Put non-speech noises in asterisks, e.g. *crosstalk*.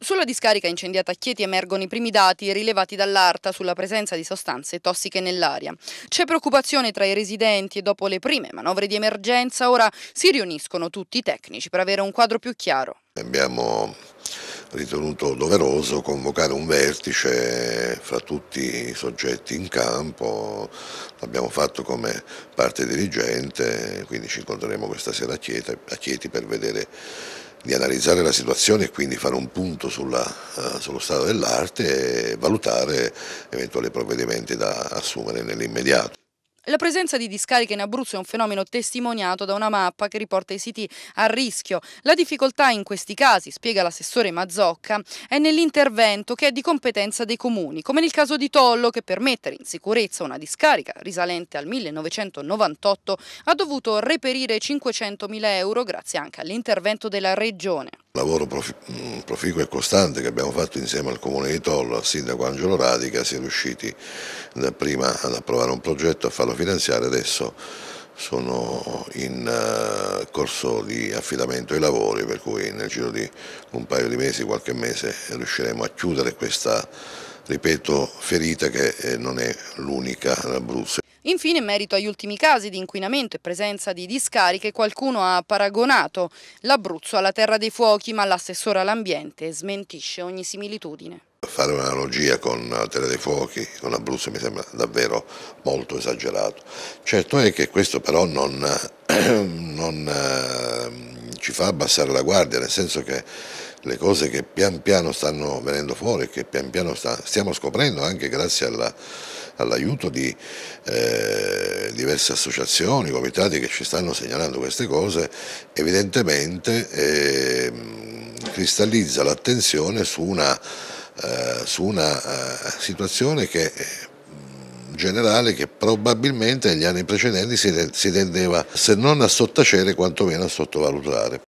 Sulla discarica incendiata a Chieti emergono i primi dati rilevati dall'ARTA sulla presenza di sostanze tossiche nell'aria. C'è preoccupazione tra i residenti e dopo le prime manovre di emergenza ora si riuniscono tutti i tecnici per avere un quadro più chiaro. Abbiamo ritenuto doveroso convocare un vertice fra tutti i soggetti in campo, l'abbiamo fatto come parte dirigente, quindi ci incontreremo questa sera a Chieti, a Chieti per vedere di analizzare la situazione e quindi fare un punto sulla, uh, sullo stato dell'arte e valutare eventuali provvedimenti da assumere nell'immediato. La presenza di discariche in Abruzzo è un fenomeno testimoniato da una mappa che riporta i siti a rischio. La difficoltà in questi casi, spiega l'assessore Mazzocca, è nell'intervento che è di competenza dei comuni, come nel caso di Tollo che per mettere in sicurezza una discarica risalente al 1998 ha dovuto reperire 500.000 euro grazie anche all'intervento della Regione lavoro mm, proficuo e costante che abbiamo fatto insieme al Comune di Tollo, al Sindaco Angelo Radica, si è riusciti prima ad approvare un progetto, a farlo finanziare, adesso sono in eh, corso di affidamento ai lavori, per cui nel giro di un paio di mesi, qualche mese, riusciremo a chiudere questa ripeto, ferita che eh, non è l'unica in Infine, in merito agli ultimi casi di inquinamento e presenza di discariche, qualcuno ha paragonato l'Abruzzo alla terra dei fuochi, ma l'assessore all'ambiente smentisce ogni similitudine. Fare un'analogia con la Terra dei Fuochi, con Abruzzo, mi sembra davvero molto esagerato. Certo è che questo però non, *clears throat* non ehm, ci fa abbassare la guardia, nel senso che le cose che pian piano stanno venendo fuori, che pian piano sta, stiamo scoprendo anche grazie all'aiuto di eh, diverse associazioni, comitati che ci stanno segnalando queste cose, evidentemente eh, cristallizza l'attenzione su una, eh, su una eh, situazione che eh, generale che probabilmente negli anni precedenti si, tendeva se non a sottacere quantomeno a sottovalutare.